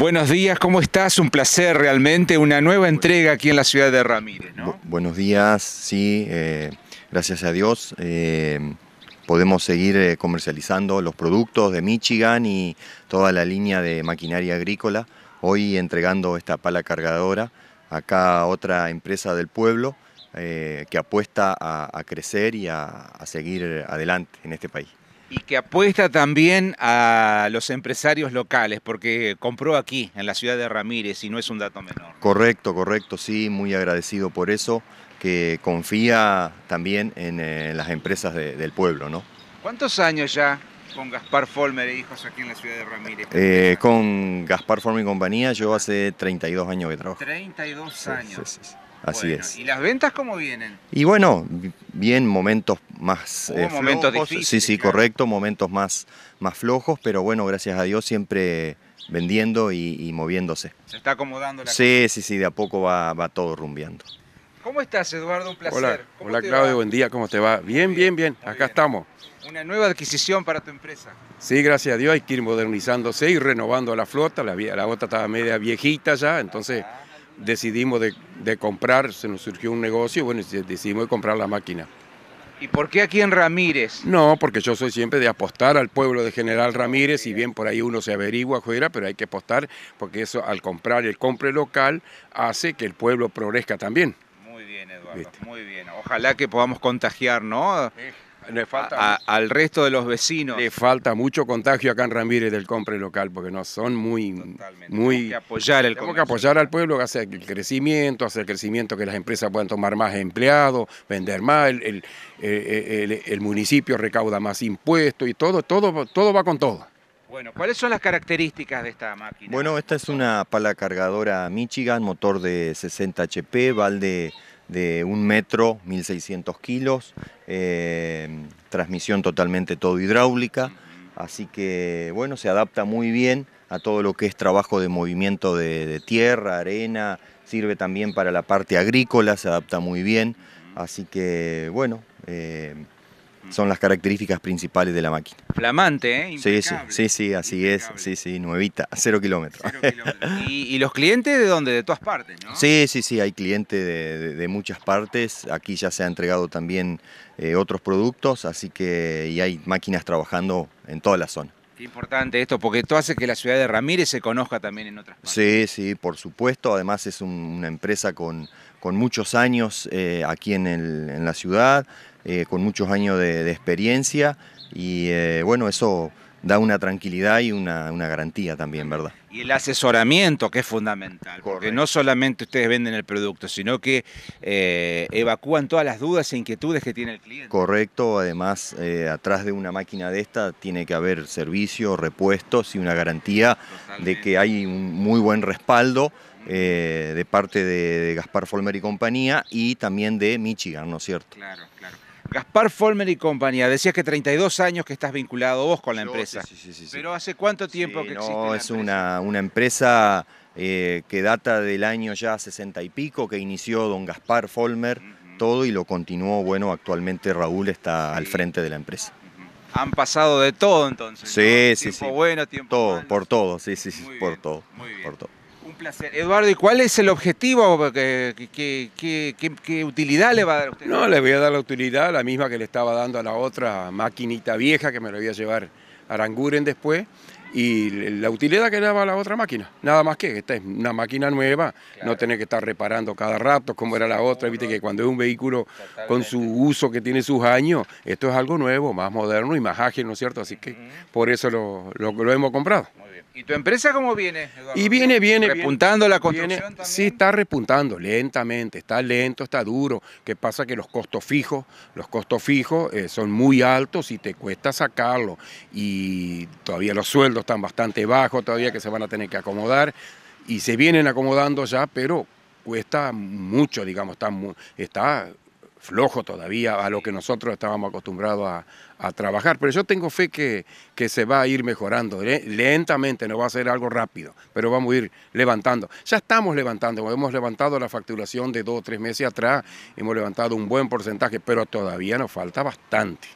Buenos días, ¿cómo estás? Un placer realmente, una nueva entrega aquí en la ciudad de Ramírez, buenos días, sí, eh, gracias a Dios. Eh, podemos seguir eh, comercializando los productos de Michigan y toda la línea de maquinaria agrícola. Hoy entregando esta pala cargadora acá a otra empresa del pueblo que apuesta a, crecer y a seguir adelante en este país. Y que apuesta también a los empresarios locales, porque compró aquí, en la ciudad de Ramírez, y no es un dato menor. Correcto, correcto, sí, muy agradecido por eso, que confía también en, eh, las empresas del pueblo, ¿no? ¿Cuántos años ya con Gaspar Folmer e hijos aquí en la ciudad de Ramírez? Eh, con Gaspar Folmer y compañía yo hace 32 años que trabajo. 32 años. Sí, sí, Así es. ¿Y las ventas cómo vienen? Y bueno, bien, momentos más... Eh, momentos sí, sí, correcto, momentos más, más flojos, pero bueno, gracias a Dios siempre vendiendo y, moviéndose. Se está acomodando la Sí, sí, sí, de a poco va, todo rumbeando. ¿Cómo estás, Eduardo? Un placer. Hola, Claudio, buen día, ¿cómo te va? Bien, bien, bien, acá estamos. Una nueva adquisición para tu empresa. Sí, gracias a Dios, hay que ir modernizándose y renovando la flota, la, la otra estaba media viejita ya, entonces decidimos de, comprar, se nos surgió un negocio, bueno, decidimos de comprar la máquina. ¿Y por qué aquí en Ramírez? No, porque yo soy siempre de apostar al pueblo de General Ramírez, y bien por ahí uno se averigua fuera, pero hay que apostar porque eso al comprar el compre local hace que el pueblo progresca también. Muy bien, Eduardo, muy bien. Ojalá que podamos contagiar, ¿no? al resto de los vecinos. Le falta mucho contagio acá en Ramírez del compre local, porque no son muy... muy que apoyar el cómo que apoyar al pueblo, hacer el crecimiento, hacer el crecimiento que las empresas puedan tomar más empleados, vender más, eh, eh, el, el, municipio recauda más impuestos y todo, todo, todo va con todo. Bueno, ¿cuáles son las características de esta máquina? Bueno, esta es una pala cargadora Michigan, motor de 60 HP, balde de un metro, 1600 kilos, em, transmisión totalmente todo hidráulica, así que bueno, se adapta muy bien a todo lo que es trabajo de movimiento de, tierra, arena, sirve también para la parte agrícola, se adapta muy bien, así que bueno. Em, Mm. son las características principales de la máquina. Flamante, ¿eh? Sí, sí, sí, así es, sí, sí, nuevita, cero kilómetros. ¿Y, los clientes de dónde? De todas partes, ¿no? Sí, sí, sí, hay clientes de, muchas partes, aquí ya se ha entregado también eh, otros productos, así que y hay máquinas trabajando en toda la zona. Qué importante esto, porque esto hace que la ciudad de Ramírez se conozca también en otras partes. Sí, sí, por supuesto. Además es una empresa con, muchos años eh, aquí en, en la ciudad. Eh, con muchos años de, experiencia y eh, bueno, eso da una tranquilidad y una, garantía también, ¿verdad? Y el asesoramiento, que es fundamental, porque no solamente ustedes venden el producto, sino que eh, evacúan todas las dudas e inquietudes que tiene el cliente. Correcto, además, atrás de una máquina de esta tiene que haber servicios, repuestos y una garantía de que hay un muy buen respaldo. de parte de, de Gaspar Folmer y compañía y también de Michigan, ¿no es cierto? Claro, claro. Gaspar Folmer y compañía, decías que 32 años que estás vinculado vos con la empresa. sí, sí, sí, Pero ¿hace cuánto tiempo que existe? No, es una, una empresa eh, que data del año ya 60 y pico, que inició don Gaspar Folmer todo y lo continuó. Bueno, actualmente Raúl está al frente de la empresa. Han pasado de todo entonces. Sí, sí, tiempo sí. Bueno, todo, por todo, sí, sí, sí, por, todo, Muy bien, Por todo. Eduardo, ¿y cuál es el objetivo? ¿Qué, qué, utilidad le va a dar a usted? No, le voy a dar la utilidad, la misma que le estaba dando a la otra maquinita vieja que me la voy a llevar a Aranguren después. Y la utilidad que le daba la otra máquina, nada más que esta es una máquina nueva, no tener que estar reparando cada rato como era la otra, viste que cuando es un vehículo con su uso que tiene sus años, esto es algo nuevo, más moderno y más ágil, ¿no es cierto? Así que por eso lo hemos comprado. ¿Y tu empresa cómo viene? Y viene, viene. ¿Repuntando la construcción también? Sí, está repuntando lentamente, está lento, está duro. ¿Qué pasa? Que los costos fijos, los costos fijos eh, son muy altos y te cuesta sacarlo. Y todavía los sueldos están bastante bajos, todavía que se van a tener que acomodar. Y se vienen acomodando ya, pero cuesta mucho, digamos, está, está flojo todavía a lo que nosotros estábamos acostumbrados a, trabajar. Pero yo tengo fe que, que, se va a ir mejorando lentamente, no va a ser algo rápido, pero vamos a ir levantando. Ya estamos levantando, hemos levantado la facturación de dos o tres meses atrás, hemos levantado un buen porcentaje, pero todavía nos falta bastante.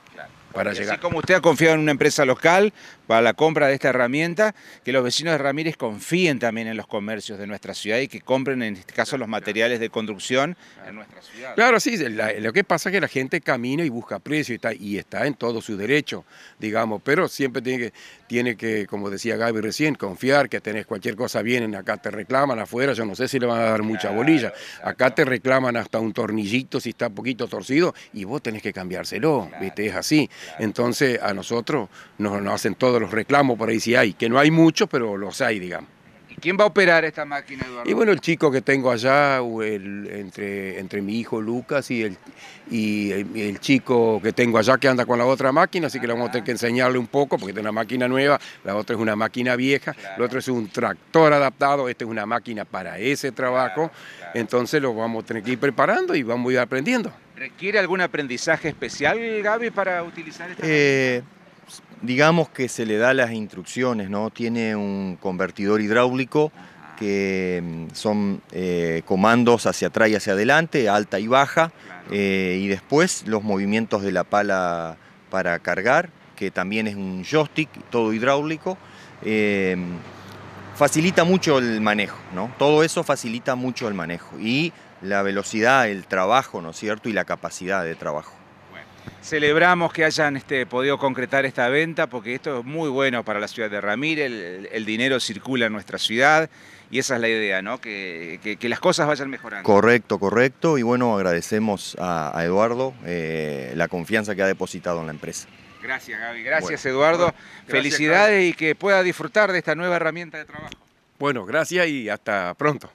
Para llegar. Así como usted ha confiado en una empresa local, para la compra de esta herramienta, que los vecinos de Ramírez confíen también en los comercios de nuestra ciudad y que compren en este caso los materiales de construcción en nuestra ciudad. Claro, sí, lo que pasa es que la gente camina y busca precio y está, en todo su derecho, digamos, pero siempre tiene que, tiene que, como decía Gaby recién, confiar que tenés cualquier cosa, bien acá, te reclaman afuera, yo no sé si le van a dar mucha bolilla, acá te reclaman hasta un tornillito si está un poquito torcido y vos tenés que cambiárselo, ¿viste? Es así. Entonces a nosotros nos hacen todo los reclamos por ahí si hay, que no hay muchos, pero los hay, digamos. ¿Y quién va a operar esta máquina, Eduardo? Y bueno, el chico que tengo allá, entre, entre mi hijo Lucas y el, y el, chico que tengo allá que anda con la otra máquina, así que lo vamos a tener que enseñarle un poco, porque es una máquina nueva, la otra es una máquina vieja, lo la otra es un tractor adaptado, esta es una máquina para ese trabajo, entonces lo vamos a tener que ir preparando y vamos a ir aprendiendo. ¿Requiere algún aprendizaje especial, Gaby, para utilizar esta máquina? Eh, digamos que se le da las instrucciones, ¿no? Tiene un convertidor hidráulico que mm, son eh, comandos hacia atrás y hacia adelante, alta y baja, eh, y después los movimientos de la pala para cargar, que también es un joystick, todo hidráulico. Eh, facilita mucho el manejo, Todo eso facilita mucho el manejo y la velocidad, el trabajo, ¿no es cierto? Y la capacidad de trabajo. Celebramos que hayan este, podido concretar esta venta porque esto es muy bueno para la ciudad de Ramírez, el, dinero circula en nuestra ciudad y esa es la idea, ¿no? Que, las cosas vayan mejorando. Correcto, correcto. Y bueno, agradecemos a, Eduardo eh, la confianza que ha depositado en la empresa. Gracias, Gaby. Gracias, Eduardo. Felicidades y que pueda disfrutar de esta nueva herramienta de trabajo. Bueno, gracias y hasta pronto.